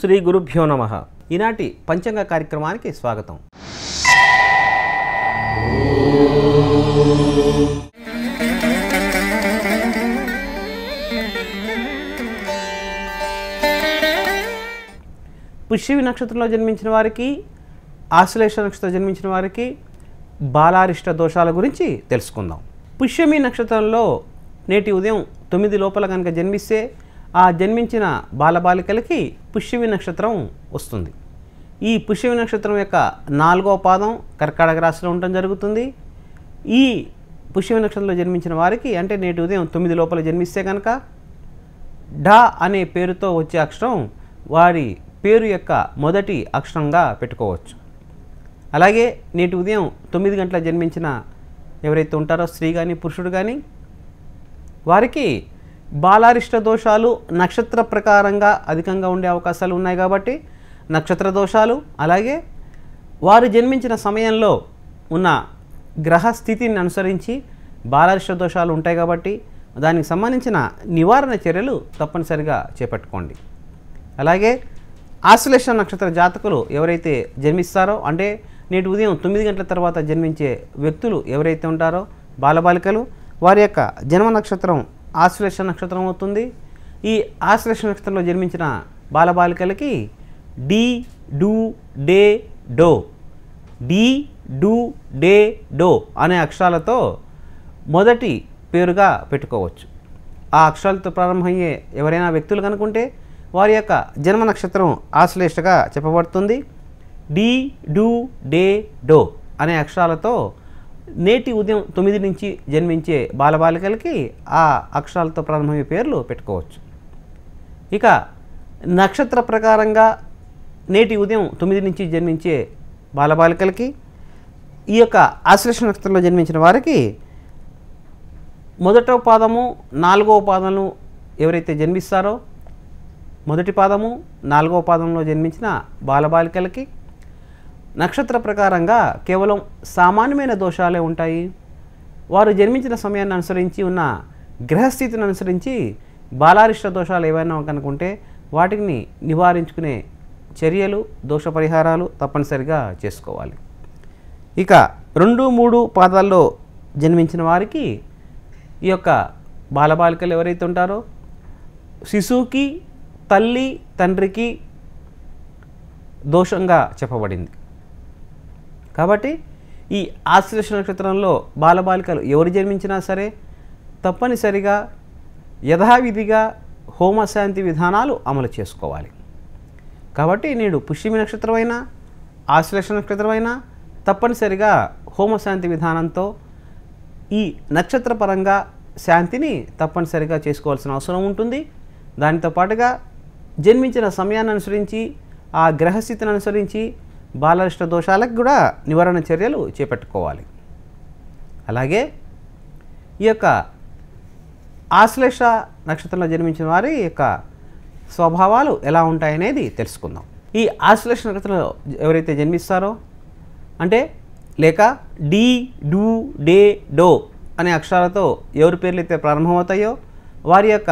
శ్రీ గురుభ్యో నమ ఈనాటి పంచంగ కార్యక్రమానికి స్వాగతం పుష్యవి నక్షత్రంలో జన్మించిన వారికి ఆశ్లేష నక్షత్రం జన్మించిన వారికి బాలారిష్ట దోషాల గురించి తెలుసుకుందాం పుష్యమి నక్షత్రంలో నేటి ఉదయం తొమ్మిది లోపల కనుక జన్మిస్తే ఆ జన్మించిన బాలబాలికలకి పుష్యవి నక్షత్రం వస్తుంది ఈ పుష్యవి నక్షత్రం యొక్క నాలుగో పాదం కర్కాటక రాశిలో ఉండటం జరుగుతుంది ఈ పుష్యవి నక్షత్రంలో జన్మించిన వారికి అంటే నేటి ఉదయం తొమ్మిది లోపల జన్మిస్తే కనుక డా అనే పేరుతో వచ్చే అక్షరం వారి పేరు యొక్క మొదటి అక్షరంగా పెట్టుకోవచ్చు అలాగే నేటి ఉదయం తొమ్మిది గంటల జన్మించిన ఎవరైతే ఉంటారో స్త్రీ కానీ పురుషుడు కానీ వారికి బాలారిష్ట దోషాలు నక్షత్ర ప్రకారంగా అధికంగా ఉండే అవకాశాలు ఉన్నాయి కాబట్టి నక్షత్ర దోషాలు అలాగే వారు జన్మించిన సమయంలో ఉన్న గ్రహ స్థితిని అనుసరించి బాలారిష్ట దోషాలు ఉంటాయి కాబట్టి దానికి సంబంధించిన నివారణ చర్యలు తప్పనిసరిగా చేపట్టుకోండి అలాగే ఆశ్లేష నక్షత్ర జాతకులు ఎవరైతే జన్మిస్తారో అంటే నేటి ఉదయం తొమ్మిది గంటల తర్వాత జన్మించే వ్యక్తులు ఎవరైతే ఉంటారో బాలబాలికలు వారి యొక్క జన్మ నక్షత్రం ఆశ్లేష నక్షత్రం అవుతుంది ఈ ఆశ్లేష నక్షత్రంలో జన్మించిన బాలబాలికలకి డి డూ డే డో డి డూ డే డో అనే అక్షరాలతో మొదటి పేరుగా పెట్టుకోవచ్చు ఆ అక్షరాలతో ప్రారంభమయ్యే ఎవరైనా వ్యక్తులు కనుకుంటే వారి యొక్క జన్మ నక్షత్రం ఆశ్లేషగా చెప్పబడుతుంది డి డూ డే డో అనే అక్షరాలతో నేటి ఉదయం తొమ్మిది నుంచి జన్మించే బాలబాలికలకి ఆ అక్షరాలతో ప్రారంభమయ్యే పేర్లు పెట్టుకోవచ్చు ఇక నక్షత్ర ప్రకారంగా నేటి ఉదయం తొమ్మిది నుంచి జన్మించే బాలబాలికలకి ఈ యొక్క ఆశ్లేష నక్షత్రంలో జన్మించిన వారికి మొదటో పాదము నాలుగవ పాదము ఎవరైతే జన్మిస్తారో మొదటి పాదము నాలుగవ పాదంలో జన్మించిన బాలబాలికలకి నక్షత్ర ప్రకారంగా కేవలం సామాన్యమైన దోషాలే ఉంటాయి వారు జన్మించిన సమయాన్ని అనుసరించి ఉన్న గ్రహస్థితిని అనుసరించి బాలారిష్ట దోషాలు ఏవైనా కనుకుంటే వాటిని నివారించుకునే చర్యలు దోష పరిహారాలు తప్పనిసరిగా చేసుకోవాలి ఇక రెండు మూడు పాదాల్లో జన్మించిన వారికి ఈ యొక్క బాలబాలికలు ఎవరైతే ఉంటారో శిశువుకి తల్లి తండ్రికి దోషంగా చెప్పబడింది కాబట్టి ఈ ఆశ్లేష నక్షత్రంలో బాలబాలికలు ఎవరు జన్మించినా సరే తప్పనిసరిగా యథావిధిగా హోమశాంతి విధానాలు అమలు చేసుకోవాలి కాబట్టి నేడు పుష్యమి నక్షత్రమైన ఆశ్లేష నక్షత్రమైన తప్పనిసరిగా హోమశాంతి విధానంతో ఈ నక్షత్రపరంగా శాంతిని తప్పనిసరిగా చేసుకోవాల్సిన అవసరం ఉంటుంది దానితో పాటుగా జన్మించిన సమయాన్ని అనుసరించి ఆ గ్రహస్థితిని అనుసరించి బాలరిష్ట దోషాలకు కూడా నివారణ చర్యలు చేపట్టుకోవాలి అలాగే ఈ యొక్క ఆశ్లేష నక్షత్రంలో జన్మించిన వారి యొక్క స్వభావాలు ఎలా ఉంటాయనేది తెలుసుకుందాం ఈ ఆశ్లేష నక్షత్రంలో ఎవరైతే జన్మిస్తారో అంటే లేక డి డూ డే డో అనే అక్షరాలతో ఎవరి పేర్లు అయితే ప్రారంభమవుతాయో వారి యొక్క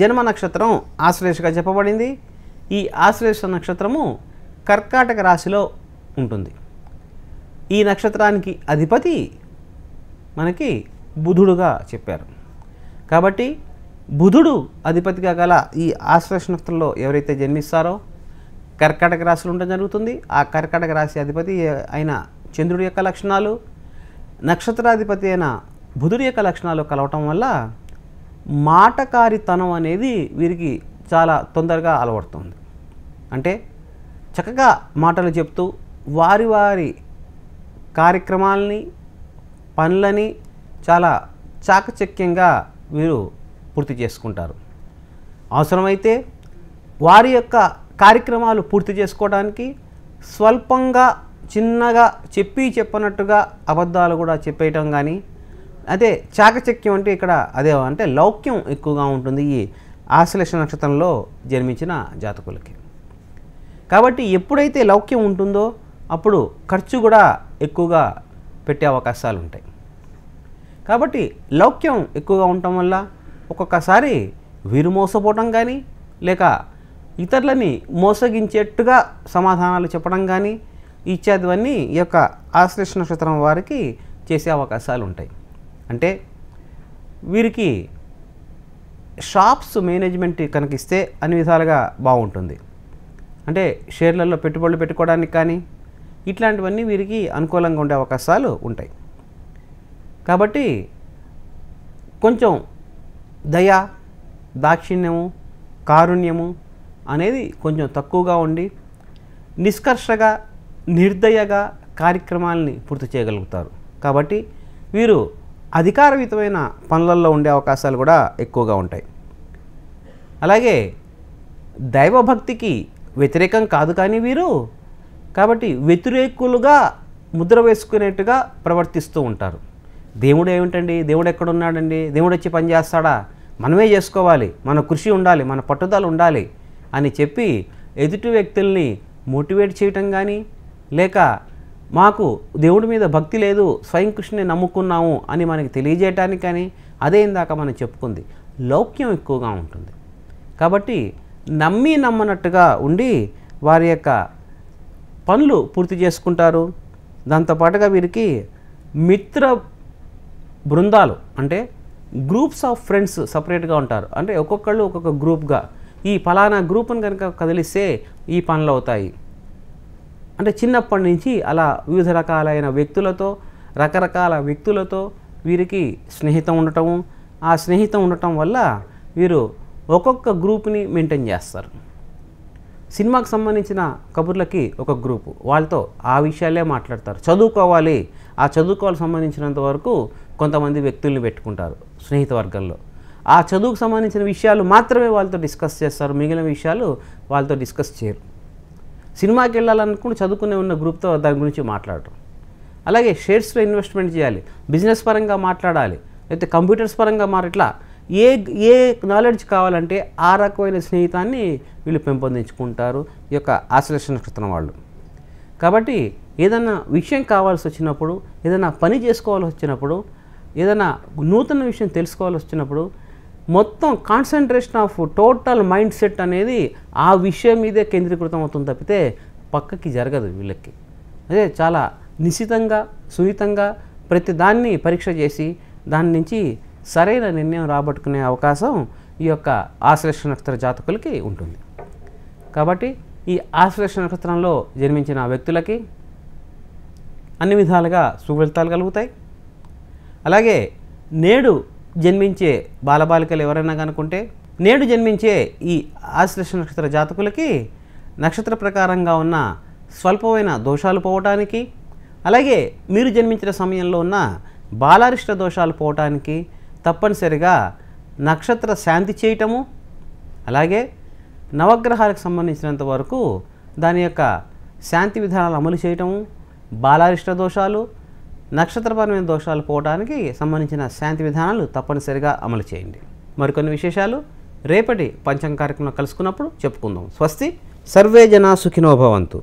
జన్మ నక్షత్రం ఆశ్లేషగా చెప్పబడింది ఈ ఆశ్లేష నక్షత్రము కర్కాటక రాశిలో ఉంటుంది ఈ నక్షత్రానికి అధిపతి మనకి బుధుడుగా చెప్పారు కాబట్టి బుధుడు అధిపతిగా గల ఈ ఆశ్లేష నక్షత్రంలో ఎవరైతే జన్మిస్తారో కర్కాటక రాశిలో ఉండడం జరుగుతుంది ఆ కర్కాటక రాశి అధిపతి అయిన చంద్రుడి యొక్క లక్షణాలు నక్షత్రాధిపతి అయిన బుధుడి యొక్క లక్షణాలు కలవటం వల్ల మాటకారితనం అనేది వీరికి చాలా తొందరగా అలవడుతుంది అంటే చక్కగా మాటలు చెప్తూ వారి వారి కార్యక్రమాలని పనులని చాలా చాకచక్యంగా వీరు పూర్తి చేసుకుంటారు అవసరమైతే వారి యొక్క కార్యక్రమాలు పూర్తి చేసుకోవడానికి స్వల్పంగా చిన్నగా చెప్పి చెప్పనట్టుగా అబద్ధాలు కూడా చెప్పేయటం కానీ అదే చాకచక్యం అంటే ఇక్కడ అదే అంటే లౌక్యం ఎక్కువగా ఉంటుంది ఈ ఆశ్లేష నక్షత్రంలో జన్మించిన జాతకులకి కాబట్టి ఎప్పుడైతే లౌక్యం ఉంటుందో అప్పుడు ఖర్చు కూడా ఎక్కువగా పెట్టే అవకాశాలు ఉంటాయి కాబట్టి లౌక్యం ఎక్కువగా ఉండటం వల్ల ఒక్కొక్కసారి వీరు మోసపోవటం కానీ లేక ఇతరులని మోసగించేట్టుగా సమాధానాలు చెప్పడం కానీ ఇత్యాదివన్నీ ఈ యొక్క ఆశ్లేష నక్షత్రం వారికి చేసే అవకాశాలు ఉంటాయి అంటే వీరికి షాప్స్ మేనేజ్మెంట్ కనుక ఇస్తే అన్ని విధాలుగా బాగుంటుంది అంటే షేర్లలో పెట్టుబడులు పెట్టుకోవడానికి కానీ ఇట్లాంటివన్నీ వీరికి అనుకూలంగా ఉండే అవకాశాలు ఉంటాయి కాబట్టి కొంచెం దయ దాక్షిణ్యము కారుణ్యము అనేది కొంచెం తక్కువగా ఉండి నిష్కర్షగా నిర్దయగా కార్యక్రమాలని పూర్తి చేయగలుగుతారు కాబట్టి వీరు అధికారయుతమైన పనులలో ఉండే అవకాశాలు కూడా ఎక్కువగా ఉంటాయి అలాగే దైవభక్తికి వ్యతిరేకం కాదు కానీ వీరు కాబట్టి వ్యతిరేకులుగా ముద్ర వేసుకునేట్టుగా ప్రవర్తిస్తూ ఉంటారు దేవుడు ఏమిటండి దేవుడు ఎక్కడున్నాడండి దేవుడు వచ్చి పని చేస్తాడా మనమే చేసుకోవాలి మన కృషి ఉండాలి మన పట్టుదల ఉండాలి అని చెప్పి ఎదుటి వ్యక్తుల్ని మోటివేట్ చేయటం కానీ లేక మాకు దేవుడి మీద భక్తి లేదు స్వయం కృష్ణని నమ్ముకున్నాము అని మనకి తెలియజేయటానికి కానీ అదే ఇందాక మనం చెప్పుకుంది లౌక్యం ఎక్కువగా ఉంటుంది కాబట్టి నమ్మి నమ్మనట్టుగా ఉండి వారి యొక్క పనులు పూర్తి చేసుకుంటారు దాంతోపాటుగా వీరికి మిత్ర బృందాలు అంటే గ్రూప్స్ ఆఫ్ ఫ్రెండ్స్ సపరేట్గా ఉంటారు అంటే ఒక్కొక్కళ్ళు ఒక్కొక్క గ్రూప్గా ఈ ఫలానా గ్రూప్ని కనుక కదిలిస్తే ఈ పనులు అవుతాయి అంటే చిన్నప్పటి నుంచి అలా వివిధ రకాలైన వ్యక్తులతో రకరకాల వ్యక్తులతో వీరికి స్నేహితం ఉండటము ఆ స్నేహితం ఉండటం వల్ల వీరు ఒక్కొక్క గ్రూప్ని మెయింటైన్ చేస్తారు సినిమాకు సంబంధించిన కబుర్లకి ఒక గ్రూపు వాళ్ళతో ఆ విషయాలే మాట్లాడతారు చదువుకోవాలి ఆ చదువుకోవాలి సంబంధించినంత వరకు కొంతమంది వ్యక్తుల్ని పెట్టుకుంటారు స్నేహిత వర్గంలో ఆ చదువుకు సంబంధించిన విషయాలు మాత్రమే వాళ్ళతో డిస్కస్ చేస్తారు మిగిలిన విషయాలు వాళ్ళతో డిస్కస్ చేయరు సినిమాకి వెళ్ళాలనుకుంటే చదువుకునే ఉన్న గ్రూప్తో దాని గురించి మాట్లాడరు అలాగే షేర్స్లో ఇన్వెస్ట్మెంట్ చేయాలి బిజినెస్ పరంగా మాట్లాడాలి లేకపోతే కంప్యూటర్స్ పరంగా ఇట్లా ఏ ఏ నాలెడ్జ్ కావాలంటే ఆ రకమైన స్నేహితాన్ని వీళ్ళు పెంపొందించుకుంటారు ఈ యొక్క ఆశ్లేషణ కృతన వాళ్ళు కాబట్టి ఏదైనా విషయం కావాల్సి వచ్చినప్పుడు ఏదైనా పని చేసుకోవాల్సి వచ్చినప్పుడు ఏదైనా నూతన విషయం తెలుసుకోవాల్సి వచ్చినప్పుడు మొత్తం concentration of total mind set అనేది ఆ విషయం మీదే కేంద్రీకృతం అవుతుంది తప్పితే పక్కకి జరగదు వీళ్ళకి అదే చాలా నిశితంగా సున్నితంగా ప్రతి దాన్ని పరీక్ష చేసి దాని నుంచి సరైన నిర్ణయం రాబట్టుకునే అవకాశం ఈ యొక్క ఆశ్లేష నక్షత్ర జాతకులకి ఉంటుంది కాబట్టి ఈ ఆశ్లేష నక్షత్రంలో జన్మించిన వ్యక్తులకి అన్ని విధాలుగా సుఫలితాలు కలుగుతాయి అలాగే నేడు జన్మించే బాలబాలికలు ఎవరైనా కనుకుంటే నేడు జన్మించే ఈ ఆశ్లేష నక్షత్ర జాతకులకి నక్షత్ర ప్రకారంగా ఉన్న స్వల్పమైన దోషాలు పోవటానికి అలాగే మీరు జన్మించిన సమయంలో ఉన్న బాలారిష్ట దోషాలు పోవటానికి తప్పనిసరిగా నక్షత్ర శాంతి చేయటము అలాగే నవగ్రహాలకు సంబంధించినంత వరకు దాని యొక్క శాంతి విధానాలు అమలు చేయటము బాలారిష్ట దోషాలు నక్షత్రపరమైన దోషాలు పోవడానికి సంబంధించిన శాంతి విధానాలు తప్పనిసరిగా అమలు చేయండి మరికొన్ని విశేషాలు రేపటి పంచం కార్యక్రమంలో కలుసుకున్నప్పుడు చెప్పుకుందాం స్వస్తి సర్వే జనా సుఖినోభవంతు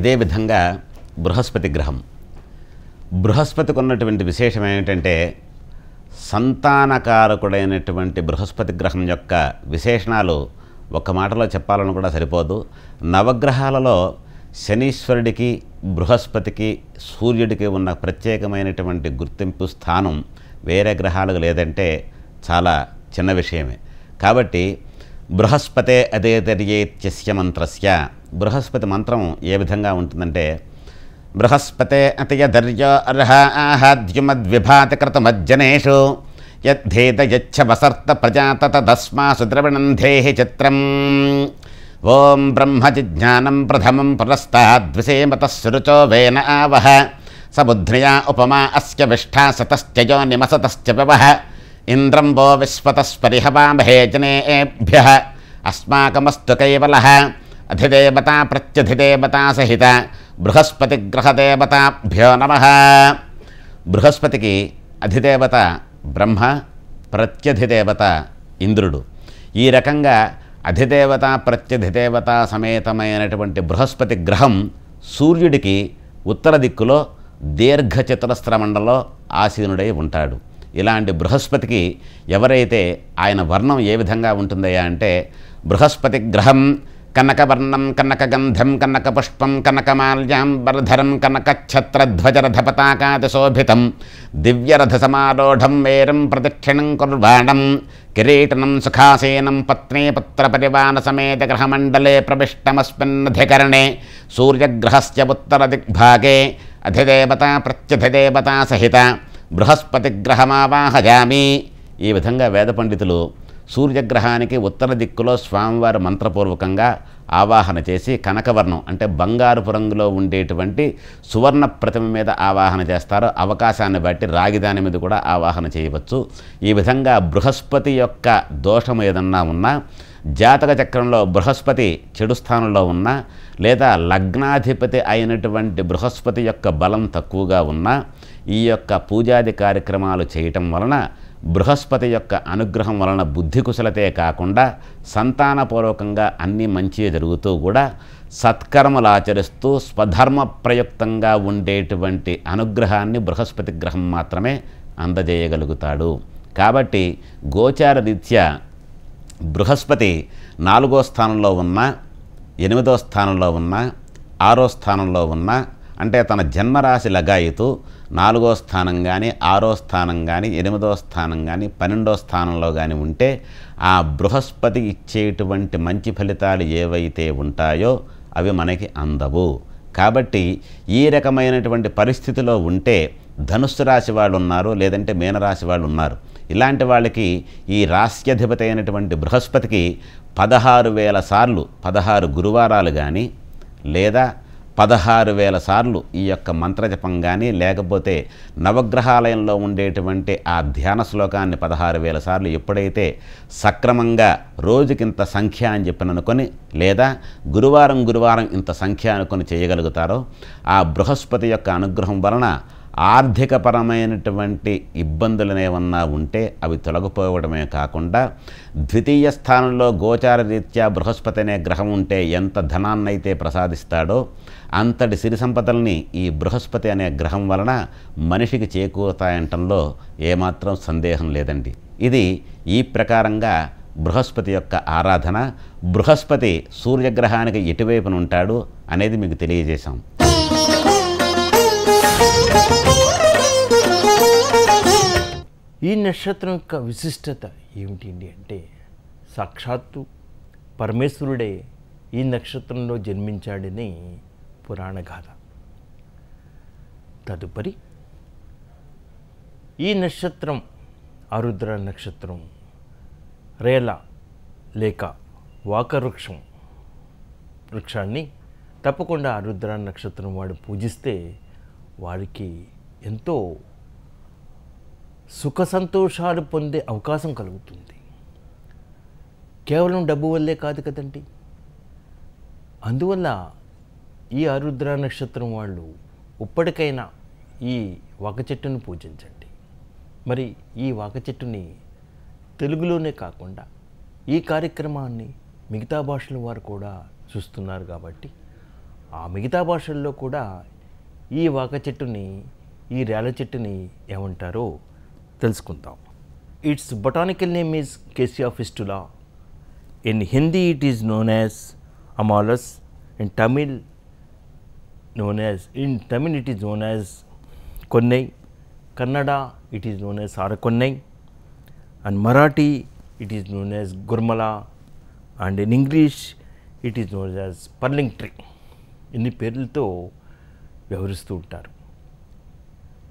ఇదే విధంగా బృహస్పతి గ్రహం బృహస్పతికి ఉన్నటువంటి విశేషం ఏమిటంటే సంతానకారకుడైనటువంటి బృహస్పతి గ్రహం యొక్క విశేషణాలు ఒక మాటలో చెప్పాలని కూడా సరిపోదు నవగ్రహాలలో శనీశ్వరుడికి బృహస్పతికి సూర్యుడికి ఉన్న ప్రత్యేకమైనటువంటి గుర్తింపు స్థానం వేరే గ్రహాలకు లేదంటే చాలా చిన్న విషయమే కాబట్టి బృహస్పతే అదే అదేతర్యేత్యస్య మంత్రస్య బృహస్పతి మంత్రం ఏ విధంగా ఉంటుందంటే బృహస్పతే అతయ దర్యో అర్హ ఆహాద్యుమద్విభాతకృతమజ్జనేషు యద్ధేత యచ్చ వసర్త ప్రజాత తదస్మాసు ద్రవిణంధేహి చిత్రం ఓం బ్రహ్మజిజ్ఞానం ప్రథమం పురస్తాద్విసేమతశురుచో వేన ఆవహ సముద్రయా ఉపమా అస్య విష్ఠా సతశ్చ నిమసతశ్చ వివహ ఇంద్రం వో విశ్వతస్పరిహవామహేజనేభ్య అస్మాకమస్తు కైవల అధిదేవత ప్రత్యధిదేవత సహిత గ్రహదేవతాభ్యో నమ బృహస్పతికి అధిదేవత బ్రహ్మ ప్రత్యధిదేవత ఇంద్రుడు ఈ రకంగా అధిదేవత ప్రత్యధిదేవత సమేతమైనటువంటి బృహస్పతి గ్రహం సూర్యుడికి ఉత్తర దిక్కులో దీర్ఘచతురస్త్రమండలో చతురస్రమండలో ఆసీనుడై ఉంటాడు ఇలాంటి బృహస్పతికి ఎవరైతే ఆయన వర్ణం ఏ విధంగా ఉంటుందయ్యా అంటే బృహస్పతి గ్రహం కనకవర్ణం కనకగంధం కనకపుష్పం కనకమాల్యాం వరధరం దివ్యరథ సమారోఢం వేరం ప్రదక్షిణం కుర్వాణం కిరీటనం సుఖాసీనం పత్ని పుత్ర పరివాన సమేత గ్రహమండలే ప్రవిష్టమస్మిన్నధికరణే సూర్యగ్రహస్ ఉత్తర దిగ్భాగే అధిదేవత ప్రత్యధిదేవత సహిత బృహస్పతి గ్రహమావాహజామి ఈ విధంగా వేద పండితులు సూర్యగ్రహానికి ఉత్తర దిక్కులో స్వామివారు మంత్రపూర్వకంగా ఆవాహన చేసి కనకవర్ణం అంటే బంగారుపు రంగులో ఉండేటువంటి సువర్ణ ప్రతిమ మీద ఆవాహన చేస్తారు అవకాశాన్ని బట్టి రాగిదాని మీద కూడా ఆవాహన చేయవచ్చు ఈ విధంగా బృహస్పతి యొక్క దోషం ఏదన్నా ఉన్నా జాతక చక్రంలో బృహస్పతి చెడు స్థానంలో ఉన్నా లేదా లగ్నాధిపతి అయినటువంటి బృహస్పతి యొక్క బలం తక్కువగా ఉన్నా ఈ యొక్క పూజాది కార్యక్రమాలు చేయటం వలన బృహస్పతి యొక్క అనుగ్రహం వలన బుద్ధి కుశలతే కాకుండా సంతానపూర్వకంగా అన్ని మంచి జరుగుతూ కూడా సత్కర్మలు ఆచరిస్తూ స్వధర్మ ప్రయుక్తంగా ఉండేటువంటి అనుగ్రహాన్ని బృహస్పతి గ్రహం మాత్రమే అందజేయగలుగుతాడు కాబట్టి గోచార రీత్యా బృహస్పతి నాలుగో స్థానంలో ఉన్న ఎనిమిదో స్థానంలో ఉన్న ఆరో స్థానంలో ఉన్న అంటే తన జన్మరాశి లగాయితు నాలుగో స్థానం కానీ ఆరో స్థానం కానీ ఎనిమిదో స్థానం కానీ పన్నెండో స్థానంలో కానీ ఉంటే ఆ బృహస్పతి ఇచ్చేటువంటి మంచి ఫలితాలు ఏవైతే ఉంటాయో అవి మనకి అందవు కాబట్టి ఈ రకమైనటువంటి పరిస్థితిలో ఉంటే ధనుస్సు రాశి వాళ్ళు ఉన్నారు లేదంటే మీనరాశి వాళ్ళు ఉన్నారు ఇలాంటి వాళ్ళకి ఈ రాస్యాధిపతి అయినటువంటి బృహస్పతికి పదహారు వేల సార్లు పదహారు గురువారాలు కానీ లేదా పదహారు వేల సార్లు ఈ యొక్క మంత్రజపం కానీ లేకపోతే నవగ్రహాలయంలో ఉండేటువంటి ఆ ధ్యాన శ్లోకాన్ని పదహారు వేల సార్లు ఎప్పుడైతే సక్రమంగా రోజుకింత సంఖ్య అని చెప్పిననుకొని లేదా గురువారం గురువారం ఇంత సంఖ్య అనుకొని చేయగలుగుతారో ఆ బృహస్పతి యొక్క అనుగ్రహం వలన ఆర్థికపరమైనటువంటి ఇబ్బందులు ఏమన్నా ఉంటే అవి తొలగిపోవడమే కాకుండా ద్వితీయ స్థానంలో గోచార రీత్యా బృహస్పతి అనే గ్రహం ఉంటే ఎంత ధనాన్నైతే ప్రసాదిస్తాడో అంతటి సిరి సంపదల్ని ఈ బృహస్పతి అనే గ్రహం వలన మనిషికి చేకూరుతాయంటంలో ఏమాత్రం సందేహం లేదండి ఇది ఈ ప్రకారంగా బృహస్పతి యొక్క ఆరాధన బృహస్పతి సూర్యగ్రహానికి ఎటువైపున ఉంటాడు అనేది మీకు తెలియజేశాం ఈ నక్షత్రం యొక్క విశిష్టత ఏమిటి అంటే సాక్షాత్తు పరమేశ్వరుడే ఈ నక్షత్రంలో జన్మించాడని పురాణగాథ తదుపరి ఈ నక్షత్రం అరుద్ర నక్షత్రం రేల లేక వాకవృక్షం వృక్షాన్ని తప్పకుండా అరుద్ర నక్షత్రం వాడు పూజిస్తే వారికి ఎంతో సుఖ సంతోషాలు పొందే అవకాశం కలుగుతుంది కేవలం డబ్బు వల్లే కాదు కదండి అందువల్ల ఈ ఆరుద్ర నక్షత్రం వాళ్ళు ఇప్పటికైనా ఈ వాక చెట్టును పూజించండి మరి ఈ వాక చెట్టుని తెలుగులోనే కాకుండా ఈ కార్యక్రమాన్ని మిగతా భాషల వారు కూడా చూస్తున్నారు కాబట్టి ఆ మిగతా భాషల్లో కూడా ఈ వాక చెట్టుని ఈ రేల చెట్టుని ఏమంటారో తెలుసుకుందాం its botanical name is Cassia fistula in Hindi it is known as amaltas in Tamil known as in Tamil it is known as konnai Kannada it is known as arakonnai and Marathi it is known as gurmala and in English it is known as purling tree ఇన్ని పేర్లతో వ్యవహరిస్తూ ఉంటారు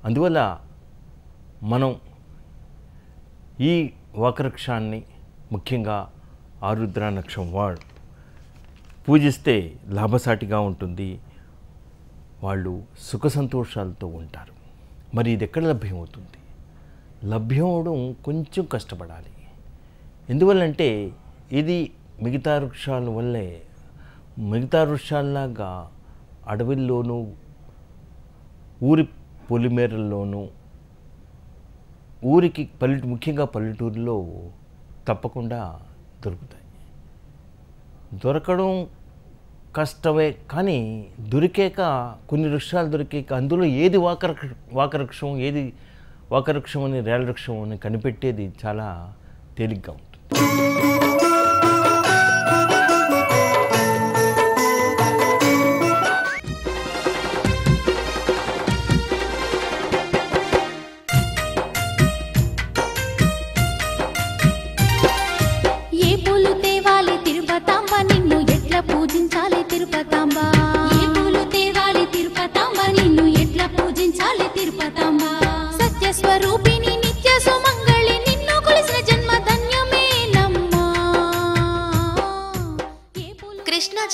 అందువల్ల మనం ఈ వాకరక్షాన్ని ముఖ్యంగా ఆరుద్ర నక్షం వాళ్ళు పూజిస్తే లాభసాటిగా ఉంటుంది వాళ్ళు సుఖ సంతోషాలతో ఉంటారు మరి ఇది ఎక్కడ లభ్యం అవుతుంది లభ్యం అవడం కొంచెం కష్టపడాలి ఎందువల్లంటే ఇది మిగతా వృక్షాల వల్లే మిగతా వృక్షాల్లాగా అడవిల్లోనూ ఊరి పొలిమేరల్లోనూ ఊరికి పల్లెటూరు ముఖ్యంగా పల్లెటూరులో తప్పకుండా దొరుకుతాయి దొరకడం కష్టమే కానీ దొరికాక కొన్ని వృక్షాలు దొరికాక అందులో ఏది వాకరక్ష వాకరక్షం ఏది వాకరక్షం అని రేలవృక్షం అని కనిపెట్టేది చాలా తేలిగ్గా ఉంటుంది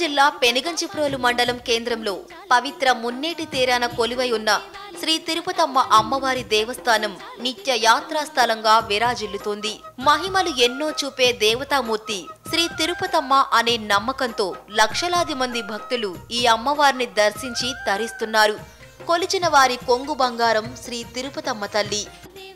జిల్లా పెనుగంచిప్రోలు మండలం కేంద్రంలో పవిత్ర మున్నేటి తీరాన కొలువై ఉన్న శ్రీ తిరుపతమ్మ అమ్మవారి దేవస్థానం నిత్య యాత్రాస్థలంగా స్థలంగా విరాజిల్లుతోంది మహిమలు ఎన్నో చూపే దేవతామూర్తి శ్రీ తిరుపతమ్మ అనే నమ్మకంతో లక్షలాది మంది భక్తులు ఈ అమ్మవారిని దర్శించి తరిస్తున్నారు కొలిచిన వారి కొంగు బంగారం శ్రీ తిరుపతమ్మ తల్లి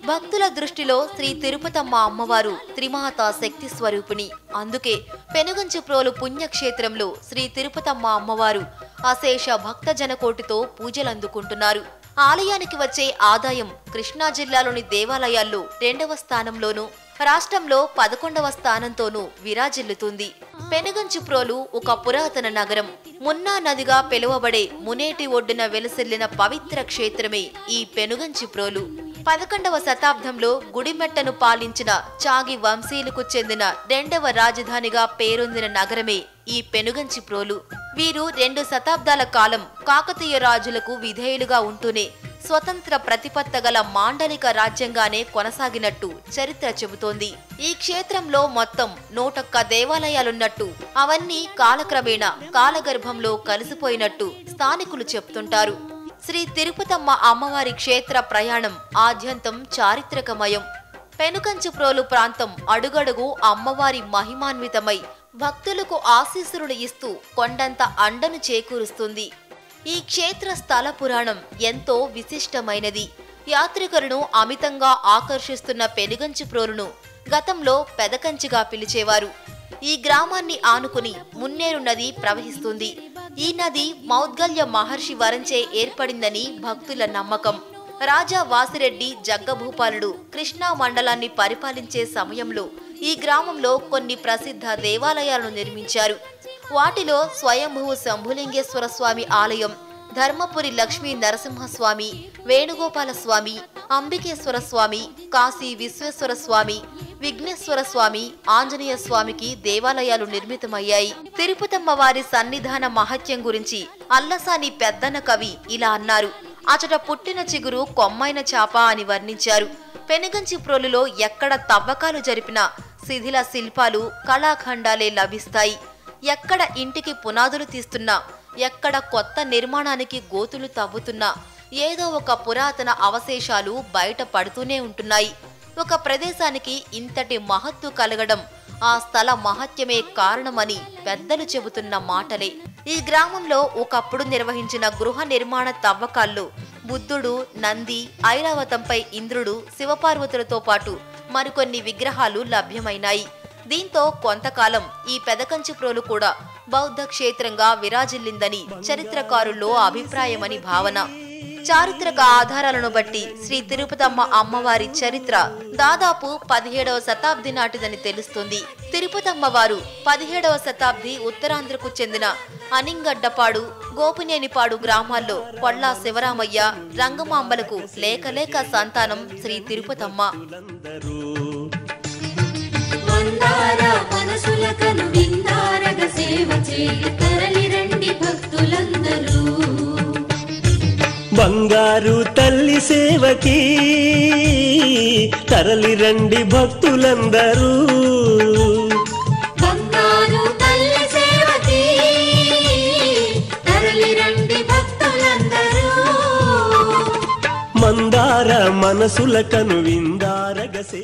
భక్తుల దృష్టిలో శ్రీ తిరుపతమ్మ అమ్మవారు త్రిమాత శక్తి స్వరూపిణి అందుకే పెనుగంచుప్రోలు పుణ్యక్షేత్రంలో శ్రీ తిరుపతమ్మ అమ్మవారు అశేష భక్త జనకోటితో పూజలందుకుంటున్నారు ఆలయానికి వచ్చే ఆదాయం కృష్ణా జిల్లాలోని దేవాలయాల్లో రెండవ స్థానంలోనూ రాష్ట్రంలో పదకొండవ స్థానంతోనూ విరాజిల్లుతుంది పెనుగంచుప్రోలు ఒక పురాతన నగరం మున్నా నదిగా పిలువబడే మునేటి ఒడ్డున వెలసిల్లిన పవిత్ర క్షేత్రమే ఈ పెనుగంచుప్రోలు పదకొండవ శతాబ్దంలో గుడిమెట్టను పాలించిన చాగి వంశీలకు చెందిన రెండవ రాజధానిగా పేరొందిన నగరమే ఈ పెనుగంచిప్రోలు వీరు రెండు శతాబ్దాల కాలం కాకతీయ రాజులకు విధేయులుగా ఉంటూనే స్వతంత్ర ప్రతిపత్త గల మాండలిక రాజ్యంగానే కొనసాగినట్టు చరిత్ర చెబుతోంది ఈ క్షేత్రంలో మొత్తం నూటొక్క దేవాలయాలున్నట్టు అవన్నీ కాలక్రమేణా కాలగర్భంలో కలిసిపోయినట్టు స్థానికులు చెప్తుంటారు శ్రీ తిరుపతమ్మ అమ్మవారి క్షేత్ర ప్రయాణం ఆద్యంతం చారిత్రకమయం పెనుకంచుప్రోలు ప్రాంతం అడుగడుగు అమ్మవారి మహిమాన్వితమై భక్తులకు ఆశీసురుడు ఇస్తూ కొండంత అండను చేకూరుస్తుంది ఈ క్షేత్ర స్థల పురాణం ఎంతో విశిష్టమైనది యాత్రికులను అమితంగా ఆకర్షిస్తున్న పెనుగంచి ప్రోరును గతంలో పెదకంచిగా పిలిచేవారు ఈ గ్రామాన్ని ఆనుకుని మున్నేరు నది ప్రవహిస్తుంది ఈ నది మౌద్గల్య మహర్షి వరంచే ఏర్పడిందని భక్తుల నమ్మకం రాజా వాసిరెడ్డి జగ్గభూపాలుడు కృష్ణా మండలాన్ని పరిపాలించే సమయంలో ఈ గ్రామంలో కొన్ని ప్రసిద్ధ దేవాలయాలను నిర్మించారు వాటిలో స్వయంభువు శంభులింగేశ్వర స్వామి ఆలయం ధర్మపురి లక్ష్మీ నరసింహస్వామి వేణుగోపాల స్వామి అంబికేశ్వర స్వామి కాశీ విశ్వేశ్వర స్వామి విఘ్నేశ్వర స్వామి ఆంజనేయ స్వామికి దేవాలయాలు నిర్మితమయ్యాయి తిరుపతమ్మ వారి సన్నిధాన మహత్యం గురించి అల్లసాని పెద్దన కవి ఇలా అన్నారు అచట పుట్టిన చిగురు కొమ్మైన చాప అని వర్ణించారు ప్రోలులో ఎక్కడ తవ్వకాలు జరిపిన శిథిల శిల్పాలు కళాఖండాలే లభిస్తాయి ఎక్కడ ఇంటికి పునాదులు తీస్తున్నా ఎక్కడ కొత్త నిర్మాణానికి గోతులు తవ్వుతున్నా ఏదో ఒక పురాతన అవశేషాలు బయట పడుతూనే ఉంటున్నాయి ఒక ప్రదేశానికి ఇంతటి మహత్తు కలగడం ఆ స్థల మహత్యమే కారణమని పెద్దలు చెబుతున్న మాటలే ఈ గ్రామంలో ఒకప్పుడు నిర్వహించిన గృహ నిర్మాణ తవ్వకాల్లో బుద్ధుడు నంది ఐరావతంపై ఇంద్రుడు శివపార్వతులతో పాటు మరికొన్ని విగ్రహాలు లభ్యమైనాయి దీంతో కొంతకాలం ఈ పెదకంచుప్రోలు కూడా బౌద్ధ క్షేత్రంగా విరాజిల్లిందని చరిత్రకారుల్లో అభిప్రాయమని భావన చారిత్రక ఆధారాలను బట్టి శ్రీ తిరుపతమ్మ అమ్మవారి చరిత్ర దాదాపు పదిహేడవ శతాబ్ది నాటిదని తెలుస్తుంది తిరుపతమ్మ వారు పదిహేడవ శతాబ్ది ఉత్తరాంధ్రకు చెందిన అనింగడ్డపాడు గోపినేనిపాడు గ్రామాల్లో పొల్లా శివరామయ్య రంగమాంబలకు లేకలేక సంతానం శ్రీ తిరుపతమ్మ బంగారు తల్లి సేవకి తరలి రండి భక్తులందరూ బంగారు తల్లి సేవకి తరలి రండి భక్తులందరూ మందార మనసుల విందారగసే